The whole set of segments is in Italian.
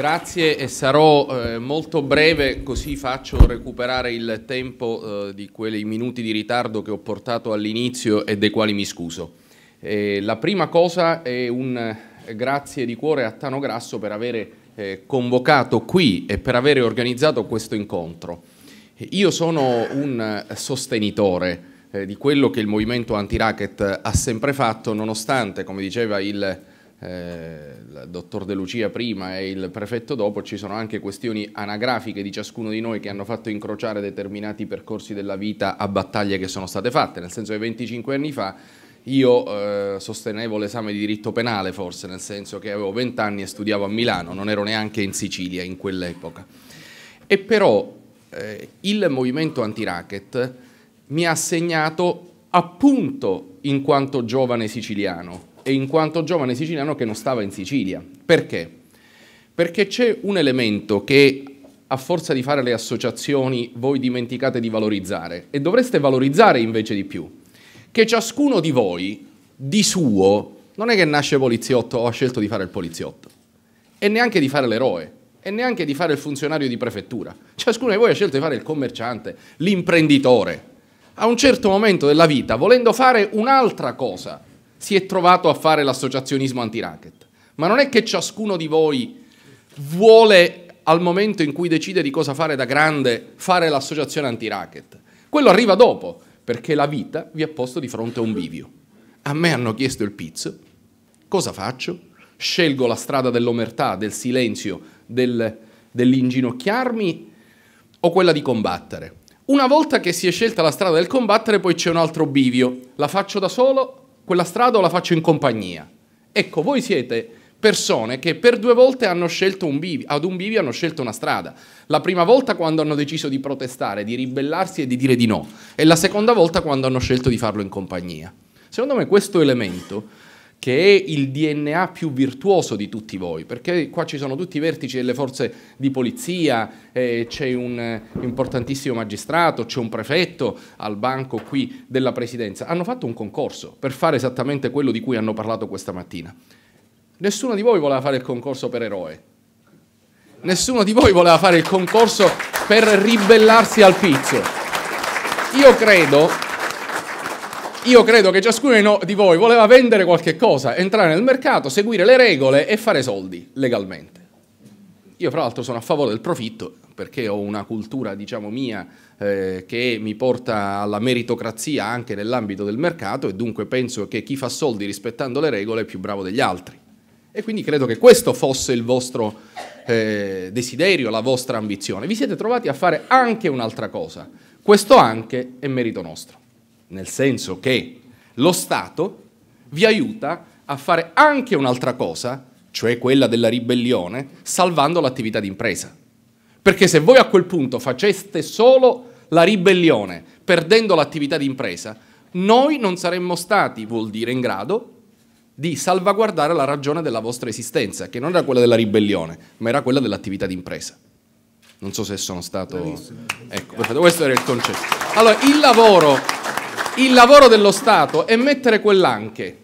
Grazie e sarò eh, molto breve così faccio recuperare il tempo eh, di quei minuti di ritardo che ho portato all'inizio e dei quali mi scuso. Eh, la prima cosa è un eh, grazie di cuore a Tano Grasso per aver eh, convocato qui e per aver organizzato questo incontro. Io sono un eh, sostenitore di quello che il movimento anti-racket ha sempre fatto, nonostante, come diceva il il eh, dottor De Lucia prima e il prefetto dopo, ci sono anche questioni anagrafiche di ciascuno di noi che hanno fatto incrociare determinati percorsi della vita a battaglie che sono state fatte, nel senso che 25 anni fa io eh, sostenevo l'esame di diritto penale forse, nel senso che avevo 20 anni e studiavo a Milano, non ero neanche in Sicilia in quell'epoca. E però eh, il movimento anti-racket mi ha segnato appunto in quanto giovane siciliano, e in quanto giovane siciliano che non stava in Sicilia. Perché? Perché c'è un elemento che a forza di fare le associazioni voi dimenticate di valorizzare e dovreste valorizzare invece di più, che ciascuno di voi di suo non è che nasce poliziotto o ha scelto di fare il poliziotto e neanche di fare l'eroe e neanche di fare il funzionario di prefettura. Ciascuno di voi ha scelto di fare il commerciante, l'imprenditore. A un certo momento della vita, volendo fare un'altra cosa, si è trovato a fare l'associazionismo anti-racket. Ma non è che ciascuno di voi vuole, al momento in cui decide di cosa fare da grande, fare l'associazione anti-racket. Quello arriva dopo, perché la vita vi ha posto di fronte a un bivio. A me hanno chiesto il pizzo, cosa faccio? Scelgo la strada dell'omertà, del silenzio, del, dell'inginocchiarmi o quella di combattere? Una volta che si è scelta la strada del combattere, poi c'è un altro bivio. La faccio da solo quella strada o la faccio in compagnia. Ecco, voi siete persone che per due volte hanno scelto un bivio, ad un bivio hanno scelto una strada. La prima volta quando hanno deciso di protestare, di ribellarsi e di dire di no, e la seconda volta quando hanno scelto di farlo in compagnia. Secondo me questo elemento che è il DNA più virtuoso di tutti voi, perché qua ci sono tutti i vertici delle forze di polizia, eh, c'è un eh, importantissimo magistrato, c'è un prefetto al banco qui della presidenza, hanno fatto un concorso per fare esattamente quello di cui hanno parlato questa mattina. Nessuno di voi voleva fare il concorso per eroe, nessuno di voi voleva fare il concorso per ribellarsi al pizzo. Io credo io credo che ciascuno di voi voleva vendere qualche cosa, entrare nel mercato, seguire le regole e fare soldi legalmente. Io fra l'altro sono a favore del profitto perché ho una cultura, diciamo, mia eh, che mi porta alla meritocrazia anche nell'ambito del mercato e dunque penso che chi fa soldi rispettando le regole è più bravo degli altri. E quindi credo che questo fosse il vostro eh, desiderio, la vostra ambizione. Vi siete trovati a fare anche un'altra cosa. Questo anche è merito nostro nel senso che lo Stato vi aiuta a fare anche un'altra cosa, cioè quella della ribellione, salvando l'attività d'impresa. Perché se voi a quel punto faceste solo la ribellione, perdendo l'attività d'impresa, noi non saremmo stati, vuol dire, in grado di salvaguardare la ragione della vostra esistenza, che non era quella della ribellione, ma era quella dell'attività d'impresa. Non so se sono stato... Bravissimo. Ecco, questo era il concetto. Allora, il lavoro il lavoro dello Stato è mettere quell'anche,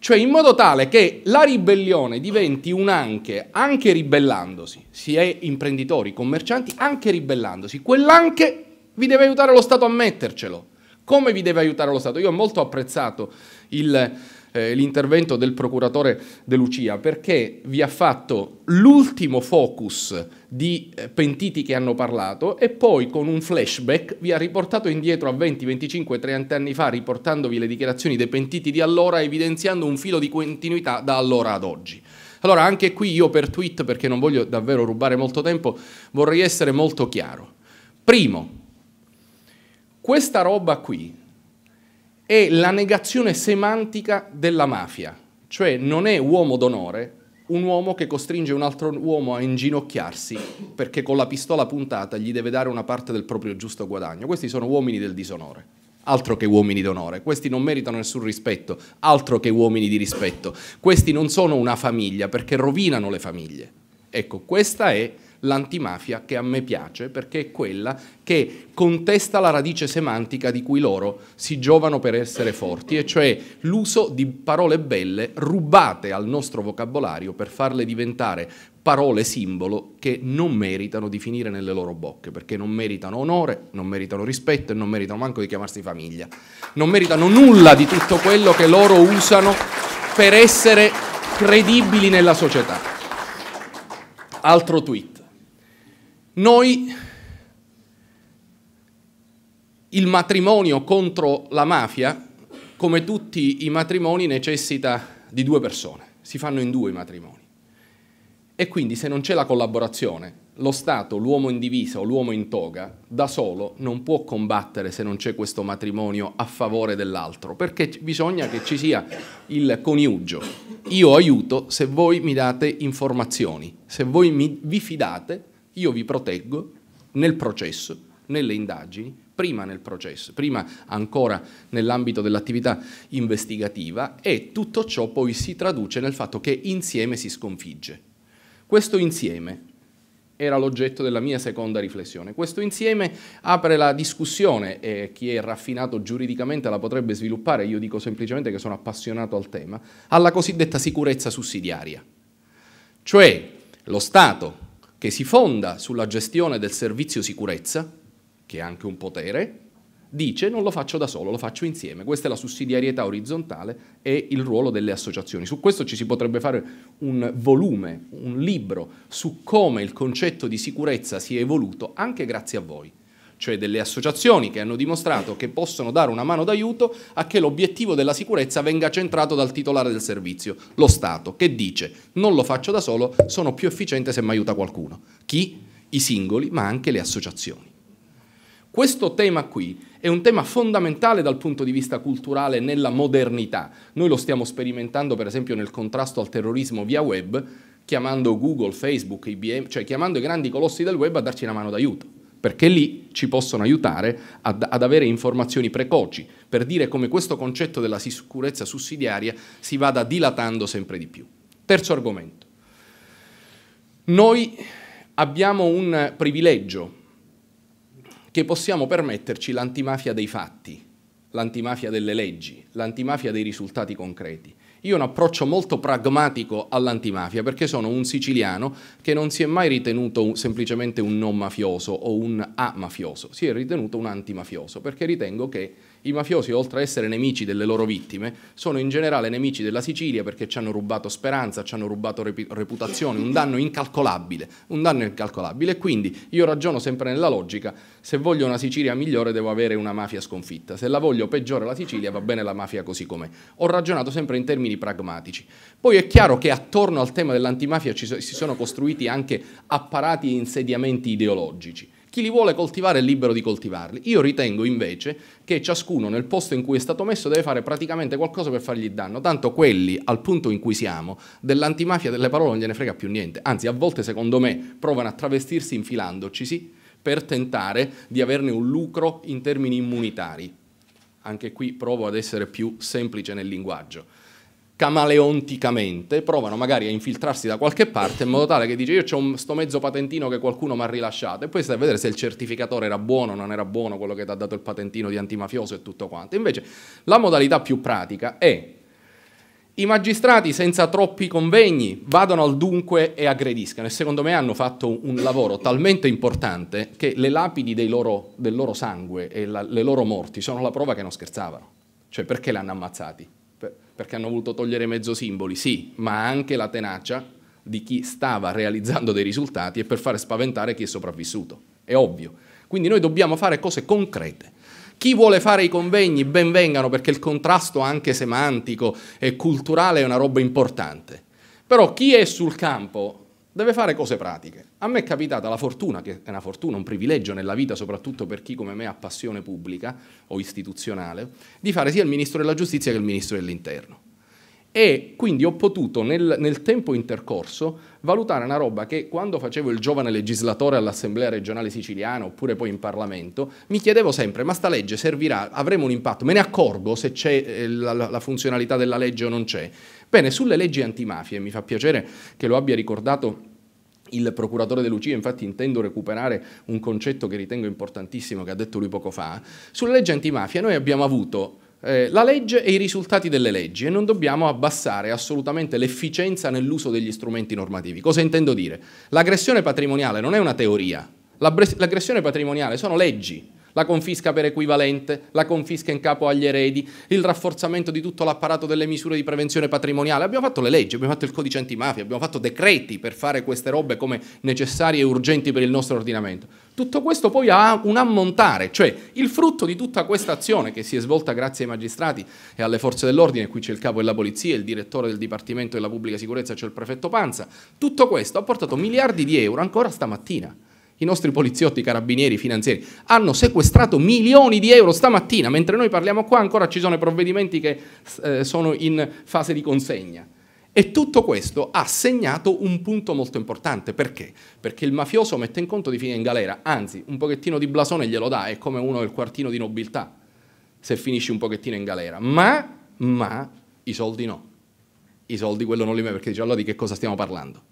cioè in modo tale che la ribellione diventi un anche, anche ribellandosi, si è imprenditori, commercianti, anche ribellandosi, quell'anche vi deve aiutare lo Stato a mettercelo. Come vi deve aiutare lo Stato? Io ho molto apprezzato il, eh, l'intervento del procuratore De Lucia, perché vi ha fatto l'ultimo focus di eh, pentiti che hanno parlato e poi con un flashback vi ha riportato indietro a 20, 25, 30 anni fa, riportandovi le dichiarazioni dei pentiti di allora, evidenziando un filo di continuità da allora ad oggi. Allora anche qui io per tweet, perché non voglio davvero rubare molto tempo, vorrei essere molto chiaro. Primo, questa roba qui è la negazione semantica della mafia, cioè non è uomo d'onore un uomo che costringe un altro uomo a inginocchiarsi perché con la pistola puntata gli deve dare una parte del proprio giusto guadagno. Questi sono uomini del disonore, altro che uomini d'onore. Questi non meritano nessun rispetto, altro che uomini di rispetto. Questi non sono una famiglia perché rovinano le famiglie. Ecco, questa è l'antimafia che a me piace perché è quella che contesta la radice semantica di cui loro si giovano per essere forti, e cioè l'uso di parole belle rubate al nostro vocabolario per farle diventare parole simbolo che non meritano di finire nelle loro bocche, perché non meritano onore, non meritano rispetto e non meritano manco di chiamarsi famiglia. Non meritano nulla di tutto quello che loro usano per essere credibili nella società. Altro tweet. Noi il matrimonio contro la mafia, come tutti i matrimoni, necessita di due persone, si fanno in due i matrimoni. E quindi se non c'è la collaborazione, lo Stato, l'uomo in divisa o l'uomo in toga, da solo non può combattere se non c'è questo matrimonio a favore dell'altro, perché bisogna che ci sia il coniugio. Io aiuto se voi mi date informazioni, se voi mi, vi fidate io vi proteggo nel processo, nelle indagini, prima nel processo, prima ancora nell'ambito dell'attività investigativa e tutto ciò poi si traduce nel fatto che insieme si sconfigge. Questo insieme era l'oggetto della mia seconda riflessione. Questo insieme apre la discussione e chi è raffinato giuridicamente la potrebbe sviluppare, io dico semplicemente che sono appassionato al tema, alla cosiddetta sicurezza sussidiaria. Cioè lo Stato che si fonda sulla gestione del servizio sicurezza, che è anche un potere, dice non lo faccio da solo, lo faccio insieme. Questa è la sussidiarietà orizzontale e il ruolo delle associazioni. Su questo ci si potrebbe fare un volume, un libro su come il concetto di sicurezza si è evoluto anche grazie a voi cioè delle associazioni che hanno dimostrato che possono dare una mano d'aiuto a che l'obiettivo della sicurezza venga centrato dal titolare del servizio, lo Stato, che dice non lo faccio da solo, sono più efficiente se mi aiuta qualcuno. Chi? I singoli, ma anche le associazioni. Questo tema qui è un tema fondamentale dal punto di vista culturale nella modernità. Noi lo stiamo sperimentando per esempio nel contrasto al terrorismo via web, chiamando Google, Facebook, IBM, cioè chiamando i grandi colossi del web a darci una mano d'aiuto perché lì ci possono aiutare ad, ad, avere informazioni precoci per dire come questo concetto della sicurezza sussidiaria si vada dilatando sempre di più. Terzo argomento. Noi abbiamo un privilegio che possiamo permetterci l'antimafia dei fatti, l'antimafia delle leggi, l'antimafia dei risultati concreti. Io ho un approccio molto pragmatico all'antimafia perché sono un siciliano che non si è mai ritenuto semplicemente un non mafioso o un a si è ritenuto un antimafioso perché ritengo che i mafiosi, oltre ad essere nemici delle loro vittime, sono in generale nemici della Sicilia perché ci hanno rubato speranza, ci hanno rubato reputazione, un danno incalcolabile, un danno incalcolabile. Quindi io ragiono sempre nella logica, se voglio una Sicilia migliore devo avere una mafia sconfitta, se la voglio peggiore la Sicilia va bene la mafia così com'è. Ho ragionato sempre in termini pragmatici. Poi è chiaro che attorno al tema dell'antimafia si sono costruiti anche apparati e insediamenti ideologici chi li vuole coltivare è libero di coltivarli. Io ritengo invece che ciascuno nel posto in cui è stato messo deve fare praticamente qualcosa per fargli danno, tanto quelli al punto in cui siamo dell'antimafia delle parole non gliene frega più niente, anzi a volte secondo me provano a travestirsi infilandocisi per tentare di averne un lucro in termini immunitari. Anche qui provo ad essere più semplice nel linguaggio camaleonticamente, provano magari a infiltrarsi da qualche parte in modo tale che dice io ho un, sto mezzo patentino che qualcuno mi ha rilasciato e poi stai a vedere se il certificatore era buono o non era buono quello che ti ha dato il patentino di antimafioso e tutto quanto. Invece la modalità più pratica è i magistrati senza troppi convegni vadano al dunque e aggrediscano e secondo me hanno fatto un lavoro talmente importante che le lapidi loro, del loro sangue e la, le loro morti sono la prova che non scherzavano, cioè perché li hanno ammazzati? perché hanno voluto togliere mezzo simboli, sì, ma anche la tenacia di chi stava realizzando dei risultati e per fare spaventare chi è sopravvissuto. È ovvio. Quindi noi dobbiamo fare cose concrete. Chi vuole fare i convegni ben vengano perché il contrasto anche semantico e culturale è una roba importante. Però chi è sul campo deve fare cose pratiche. A me è capitata la fortuna, che è una fortuna, un privilegio nella vita, soprattutto per chi come me ha passione pubblica o istituzionale, di fare sia il ministro della giustizia che il ministro dell'interno. E quindi ho potuto nel, nel tempo intercorso valutare una roba che quando facevo il giovane legislatore all'Assemblea regionale siciliana oppure poi in Parlamento, mi chiedevo sempre, ma sta legge servirà, avremo un impatto, me ne accorgo se c'è eh, la, la funzionalità della legge o non c'è. Bene, sulle leggi antimafia, e mi fa piacere che lo abbia ricordato il procuratore De Lucia, infatti intendo recuperare un concetto che ritengo importantissimo, che ha detto lui poco fa, sulle leggi antimafia noi abbiamo avuto eh, la legge e i risultati delle leggi e non dobbiamo abbassare assolutamente l'efficienza nell'uso degli strumenti normativi. Cosa intendo dire? L'aggressione patrimoniale non è una teoria, l'aggressione patrimoniale sono leggi la confisca per equivalente, la confisca in capo agli eredi, il rafforzamento di tutto l'apparato delle misure di prevenzione patrimoniale. Abbiamo fatto le leggi, abbiamo fatto il codice antimafia, abbiamo fatto decreti per fare queste robe come necessarie e urgenti per il nostro ordinamento. Tutto questo poi ha un ammontare, cioè il frutto di tutta questa azione che si è svolta grazie ai magistrati e alle forze dell'ordine, qui c'è il capo della polizia, il direttore del Dipartimento della Pubblica Sicurezza, c'è cioè il prefetto Panza, tutto questo ha portato miliardi di euro ancora stamattina. I nostri poliziotti, carabinieri, finanzieri hanno sequestrato milioni di euro stamattina, mentre noi parliamo qua ancora ci sono i provvedimenti che eh, sono in fase di consegna. E tutto questo ha segnato un punto molto importante. Perché? Perché il mafioso mette in conto di finire in galera, anzi un pochettino di blasone glielo dà, è come uno del quartino di nobiltà, se finisci un pochettino in galera. Ma, ma, i soldi no. I soldi quello non li mette perché dice allora di che cosa stiamo parlando?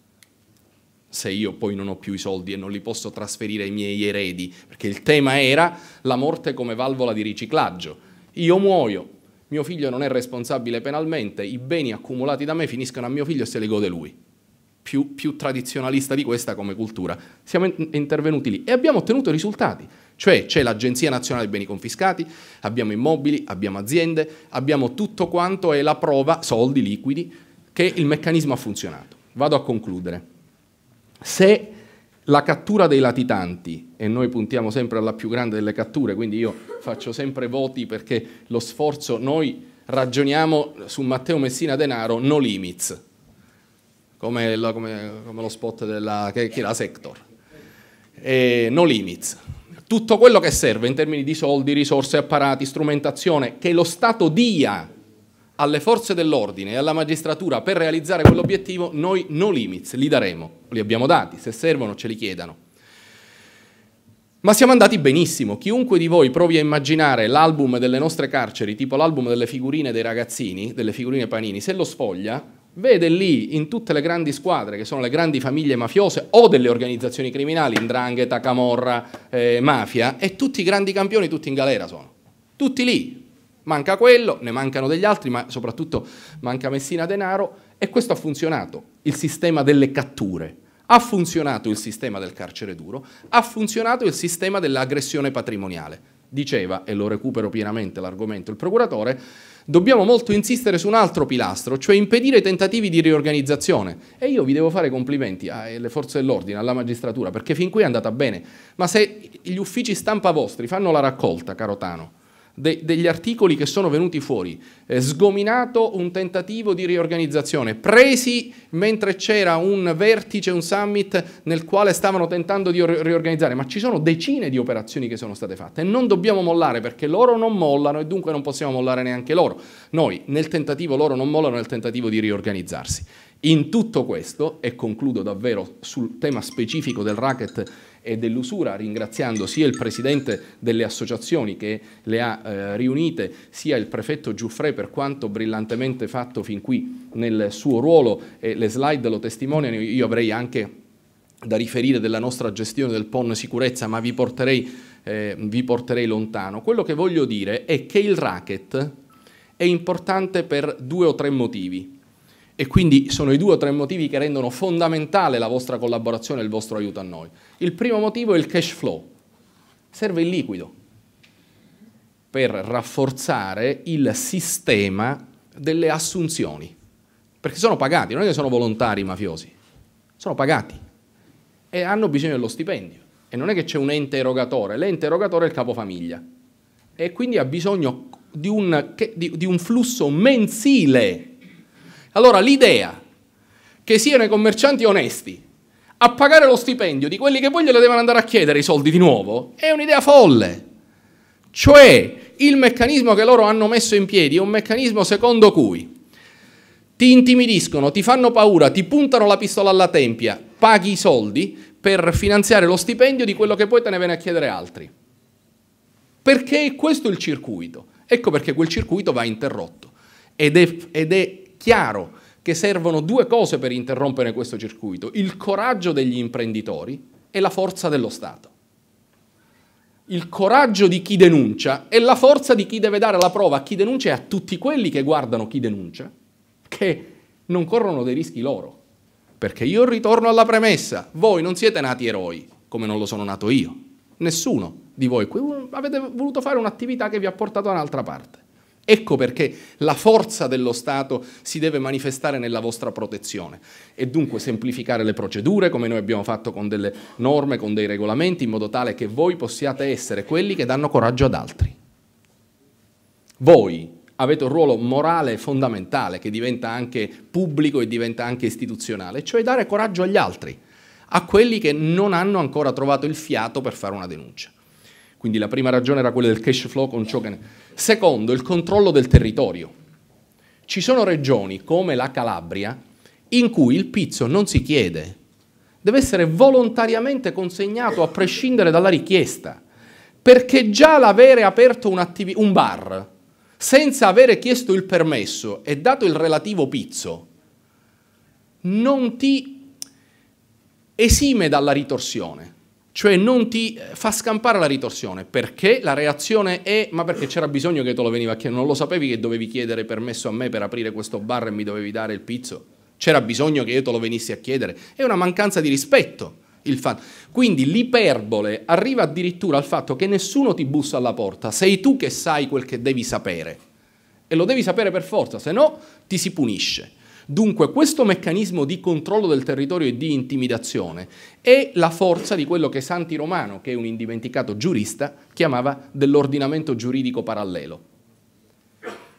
se io poi non ho più i soldi e non li posso trasferire ai miei eredi, perché il tema era la morte come valvola di riciclaggio. Io muoio, mio figlio non è responsabile penalmente, i beni accumulati da me finiscono a mio figlio e se li gode lui. Più, più tradizionalista di questa come cultura. Siamo in intervenuti lì e abbiamo ottenuto risultati. Cioè c'è l'Agenzia Nazionale dei Beni Confiscati, abbiamo immobili, abbiamo aziende, abbiamo tutto quanto è la prova, soldi liquidi, che il meccanismo ha funzionato. Vado a concludere. Se la cattura dei latitanti, e noi puntiamo sempre alla più grande delle catture, quindi io faccio sempre voti perché lo sforzo, noi ragioniamo su Matteo Messina Denaro, no limits, come, la, come, come lo spot della che, che era Sector, e no limits. Tutto quello che serve in termini di soldi, risorse, apparati, strumentazione, che lo Stato dia alle forze dell'ordine e alla magistratura per realizzare quell'obiettivo, noi no limits, li daremo, li abbiamo dati, se servono ce li chiedano. Ma siamo andati benissimo, chiunque di voi provi a immaginare l'album delle nostre carceri, tipo l'album delle figurine dei ragazzini, delle figurine panini, se lo sfoglia, vede lì in tutte le grandi squadre che sono le grandi famiglie mafiose o delle organizzazioni criminali, Indrangheta, Camorra, eh, Mafia, e tutti i grandi campioni, tutti in galera sono, tutti lì, Manca quello, ne mancano degli altri, ma soprattutto manca Messina Denaro e questo ha funzionato, il sistema delle catture. Ha funzionato il sistema del carcere duro, ha funzionato il sistema dell'aggressione patrimoniale. Diceva, e lo recupero pienamente l'argomento, il procuratore, dobbiamo molto insistere su un altro pilastro, cioè impedire i tentativi di riorganizzazione. E io vi devo fare complimenti alle ah, forze dell'ordine, alla magistratura, perché fin qui è andata bene. Ma se gli uffici stampa vostri fanno la raccolta, caro Tano, de degli articoli che sono venuti fuori, eh, sgominato un tentativo di riorganizzazione, presi mentre c'era un vertice, un summit nel quale stavano tentando di riorganizzare, ma ci sono decine di operazioni che sono state fatte e non dobbiamo mollare perché loro non mollano e dunque non possiamo mollare neanche loro. Noi nel tentativo, loro non mollano nel tentativo di riorganizzarsi. In tutto questo, e concludo davvero sul tema specifico del racket e dell'usura, ringraziando sia il presidente delle associazioni che le ha eh, riunite, sia il prefetto Giuffre per quanto brillantemente fatto fin qui nel suo ruolo e le slide lo testimoniano, io avrei anche da riferire della nostra gestione del PON sicurezza, ma vi porterei, eh, vi porterei lontano. Quello che voglio dire è che il racket è importante per due o tre motivi. E quindi sono i due o tre motivi che rendono fondamentale la vostra collaborazione e il vostro aiuto a noi. Il primo motivo è il cash flow. Serve il liquido per rafforzare il sistema delle assunzioni. Perché sono pagati, non è che sono volontari i mafiosi, sono pagati e hanno bisogno dello stipendio. E non è che c'è un ente erogatore, l'ente erogatore è il capofamiglia. E quindi ha bisogno di un, di, di un flusso mensile allora l'idea che siano i commercianti onesti a pagare lo stipendio di quelli che poi glielo devono andare a chiedere i soldi di nuovo è un'idea folle. Cioè il meccanismo che loro hanno messo in piedi è un meccanismo secondo cui ti intimidiscono, ti fanno paura, ti puntano la pistola alla tempia, paghi i soldi per finanziare lo stipendio di quello che poi te ne viene a chiedere altri. Perché questo è il circuito. Ecco perché quel circuito va interrotto ed è, ed è chiaro che servono due cose per interrompere questo circuito, il coraggio degli imprenditori e la forza dello Stato. Il coraggio di chi denuncia e la forza di chi deve dare la prova a chi denuncia e a tutti quelli che guardano chi denuncia, che non corrono dei rischi loro. Perché io ritorno alla premessa, voi non siete nati eroi, come non lo sono nato io. Nessuno di voi. Avete voluto fare un'attività che vi ha portato da un'altra parte. Ecco perché la forza dello Stato si deve manifestare nella vostra protezione e dunque semplificare le procedure come noi abbiamo fatto con delle norme, con dei regolamenti in modo tale che voi possiate essere quelli che danno coraggio ad altri. Voi avete un ruolo morale fondamentale che diventa anche pubblico e diventa anche istituzionale, cioè dare coraggio agli altri, a quelli che non hanno ancora trovato il fiato per fare una denuncia. Quindi la prima ragione era quella del cash flow con ciò che ne... Secondo, il controllo del territorio. Ci sono regioni come la Calabria in cui il pizzo non si chiede, deve essere volontariamente consegnato a prescindere dalla richiesta, perché già l'avere aperto un, un bar senza avere chiesto il permesso e dato il relativo pizzo non ti esime dalla ritorsione cioè non ti eh, fa scampare la ritorsione, perché la reazione è ma perché c'era bisogno che te lo veniva a chiedere, non lo sapevi che dovevi chiedere permesso a me per aprire questo bar e mi dovevi dare il pizzo? C'era bisogno che io te lo venissi a chiedere? È una mancanza di rispetto il fan. Quindi l'iperbole arriva addirittura al fatto che nessuno ti bussa alla porta, sei tu che sai quel che devi sapere. E lo devi sapere per forza, se no ti si punisce. Dunque questo meccanismo di controllo del territorio e di intimidazione è la forza di quello che Santi Romano, che è un indimenticato giurista, chiamava dell'ordinamento giuridico parallelo.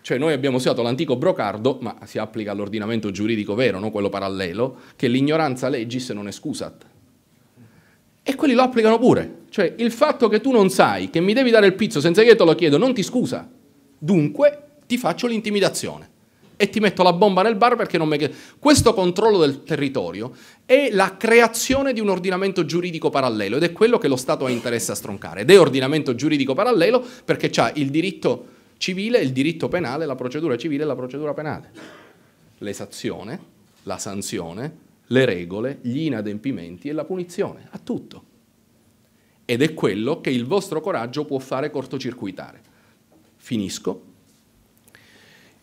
Cioè noi abbiamo usato l'antico brocardo, ma si applica all'ordinamento giuridico vero, non quello parallelo, che l'ignoranza legis non è scusat. E quelli lo applicano pure. Cioè il fatto che tu non sai che mi devi dare il pizzo senza che io te lo chiedo non ti scusa. Dunque ti faccio l'intimidazione e ti metto la bomba nel bar perché non mi... Questo controllo del territorio è la creazione di un ordinamento giuridico parallelo ed è quello che lo Stato ha interesse a stroncare. Ed è ordinamento giuridico parallelo perché c'ha il diritto civile, il diritto penale, la procedura civile e la procedura penale. L'esazione, la sanzione, le regole, gli inadempimenti e la punizione, a tutto. Ed è quello che il vostro coraggio può fare cortocircuitare. Finisco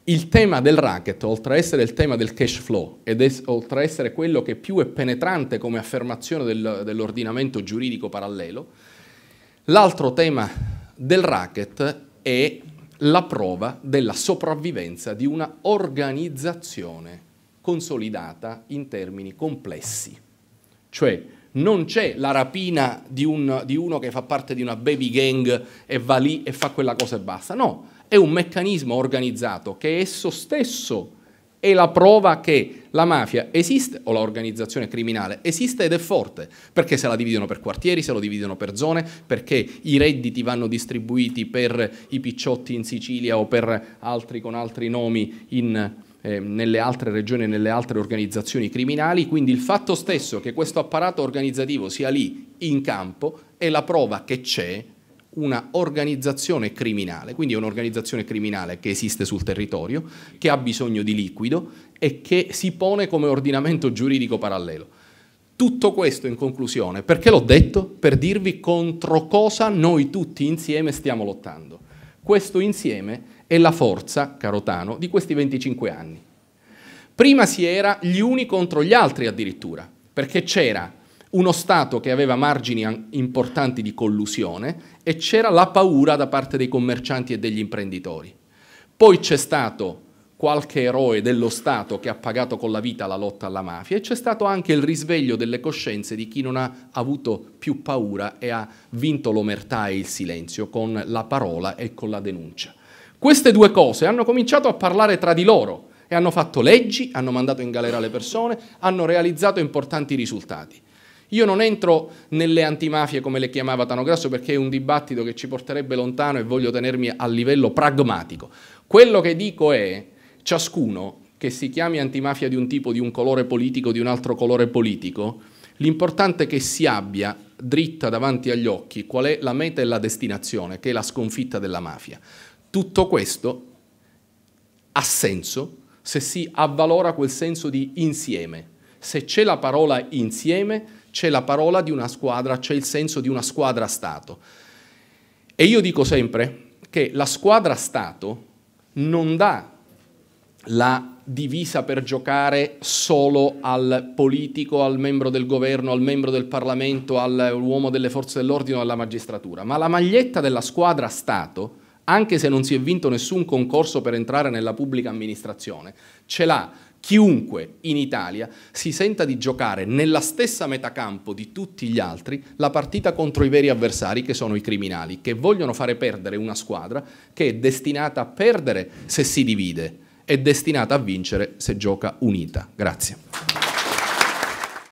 il tema del racket, oltre a essere il tema del cash flow ed es- oltre a essere quello che più è penetrante come affermazione del, dell'ordinamento giuridico parallelo, l'altro tema del racket è la prova della sopravvivenza di una organizzazione consolidata in termini complessi. Cioè non c'è la rapina di, un, di uno che fa parte di una baby gang e va lì e fa quella cosa e basta, no, è un meccanismo organizzato che esso stesso è la prova che la mafia esiste o l'organizzazione criminale esiste ed è forte, perché se la dividono per quartieri, se lo dividono per zone, perché i redditi vanno distribuiti per i picciotti in Sicilia o per altri con altri nomi in, eh, nelle altre regioni e nelle altre organizzazioni criminali, quindi il fatto stesso che questo apparato organizzativo sia lì in campo è la prova che c'è una organizzazione criminale, quindi è un'organizzazione criminale che esiste sul territorio, che ha bisogno di liquido e che si pone come ordinamento giuridico parallelo. Tutto questo in conclusione, perché l'ho detto? Per dirvi contro cosa noi tutti insieme stiamo lottando. Questo insieme è la forza, caro Tano, di questi 25 anni. Prima si era gli uni contro gli altri addirittura, perché c'era uno Stato che aveva margini importanti di collusione e c'era la paura da parte dei commercianti e degli imprenditori. Poi c'è stato qualche eroe dello Stato che ha pagato con la vita la lotta alla mafia e c'è stato anche il risveglio delle coscienze di chi non ha avuto più paura e ha vinto l'omertà e il silenzio con la parola e con la denuncia. Queste due cose hanno cominciato a parlare tra di loro e hanno fatto leggi, hanno mandato in galera le persone, hanno realizzato importanti risultati. Io non entro nelle antimafie come le chiamava Tano Grasso perché è un dibattito che ci porterebbe lontano e voglio tenermi a livello pragmatico. Quello che dico è ciascuno che si chiami antimafia di un tipo, di un colore politico, di un altro colore politico, l'importante è che si abbia dritta davanti agli occhi qual è la meta e la destinazione, che è la sconfitta della mafia. Tutto questo ha senso se si avvalora quel senso di insieme. Se c'è la parola insieme, c'è la parola di una squadra, c'è il senso di una squadra Stato. E io dico sempre che la squadra Stato non dà la divisa per giocare solo al politico, al membro del governo, al membro del Parlamento, all'uomo delle forze dell'ordine o alla magistratura, ma la maglietta della squadra Stato, anche se non si è vinto nessun concorso per entrare nella pubblica amministrazione, ce l'ha chiunque in Italia si senta di giocare nella stessa metacampo di tutti gli altri la partita contro i veri avversari che sono i criminali, che vogliono fare perdere una squadra che è destinata a perdere se si divide, è destinata a vincere se gioca unita. Grazie.